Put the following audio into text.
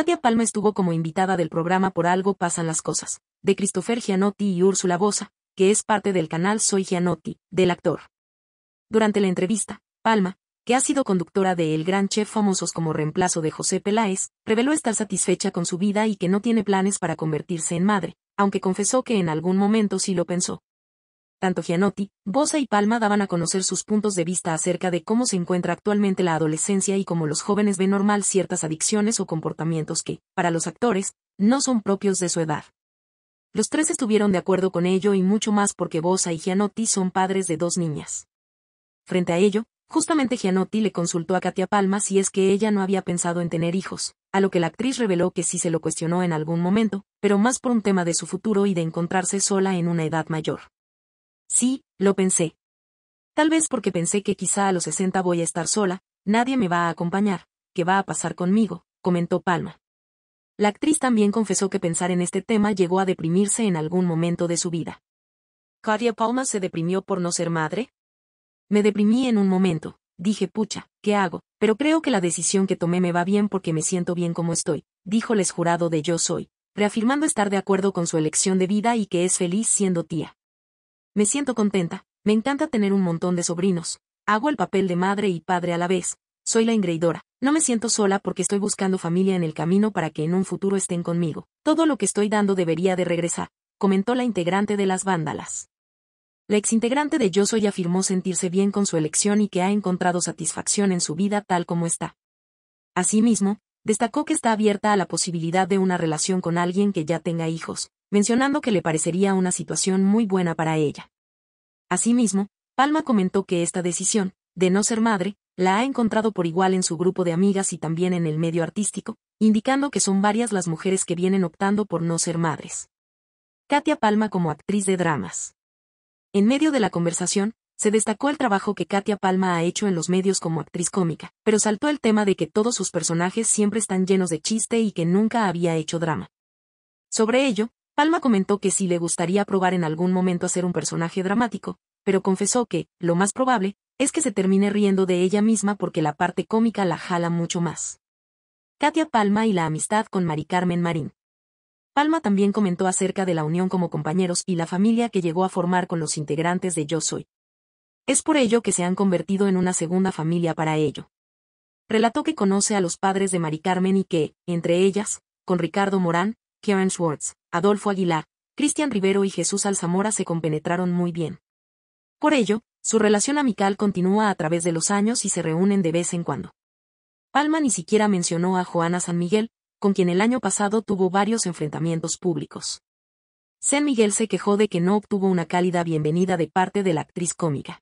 Katia Palma estuvo como invitada del programa Por algo pasan las cosas, de Christopher Gianotti y Úrsula Bosa, que es parte del canal Soy Gianotti, del actor. Durante la entrevista, Palma, que ha sido conductora de El Gran Chef famosos como reemplazo de José Peláez, reveló estar satisfecha con su vida y que no tiene planes para convertirse en madre, aunque confesó que en algún momento sí lo pensó tanto Gianotti, Bosa y Palma daban a conocer sus puntos de vista acerca de cómo se encuentra actualmente la adolescencia y cómo los jóvenes ven normal ciertas adicciones o comportamientos que, para los actores, no son propios de su edad. Los tres estuvieron de acuerdo con ello y mucho más porque Bosa y Gianotti son padres de dos niñas. Frente a ello, justamente Gianotti le consultó a Katia Palma si es que ella no había pensado en tener hijos, a lo que la actriz reveló que sí se lo cuestionó en algún momento, pero más por un tema de su futuro y de encontrarse sola en una edad mayor. Sí, lo pensé. Tal vez porque pensé que quizá a los 60 voy a estar sola, nadie me va a acompañar, ¿Qué va a pasar conmigo, comentó Palma. La actriz también confesó que pensar en este tema llegó a deprimirse en algún momento de su vida. ¿Claudia Palma se deprimió por no ser madre? Me deprimí en un momento, dije pucha, ¿qué hago? Pero creo que la decisión que tomé me va bien porque me siento bien como estoy, dijo el jurado de Yo Soy, reafirmando estar de acuerdo con su elección de vida y que es feliz siendo tía. Me siento contenta. Me encanta tener un montón de sobrinos. Hago el papel de madre y padre a la vez. Soy la ingreidora. No me siento sola porque estoy buscando familia en el camino para que en un futuro estén conmigo. Todo lo que estoy dando debería de regresar, comentó la integrante de las vándalas. La exintegrante de Yo Soy afirmó sentirse bien con su elección y que ha encontrado satisfacción en su vida tal como está. Asimismo, destacó que está abierta a la posibilidad de una relación con alguien que ya tenga hijos, mencionando que le parecería una situación muy buena para ella. Asimismo, Palma comentó que esta decisión, de no ser madre, la ha encontrado por igual en su grupo de amigas y también en el medio artístico, indicando que son varias las mujeres que vienen optando por no ser madres. Katia Palma como actriz de dramas. En medio de la conversación, se destacó el trabajo que Katia Palma ha hecho en los medios como actriz cómica, pero saltó el tema de que todos sus personajes siempre están llenos de chiste y que nunca había hecho drama. Sobre ello, Palma comentó que sí le gustaría probar en algún momento a ser un personaje dramático, pero confesó que, lo más probable, es que se termine riendo de ella misma porque la parte cómica la jala mucho más. Katia Palma y la amistad con Mari Carmen Marín. Palma también comentó acerca de la unión como compañeros y la familia que llegó a formar con los integrantes de Yo Soy. Es por ello que se han convertido en una segunda familia para ello. Relató que conoce a los padres de Mari Carmen y que, entre ellas, con Ricardo Morán, Kieran Schwartz, Adolfo Aguilar, Cristian Rivero y Jesús Alzamora se compenetraron muy bien. Por ello, su relación amical continúa a través de los años y se reúnen de vez en cuando. Palma ni siquiera mencionó a Joana San Miguel, con quien el año pasado tuvo varios enfrentamientos públicos. San Miguel se quejó de que no obtuvo una cálida bienvenida de parte de la actriz cómica.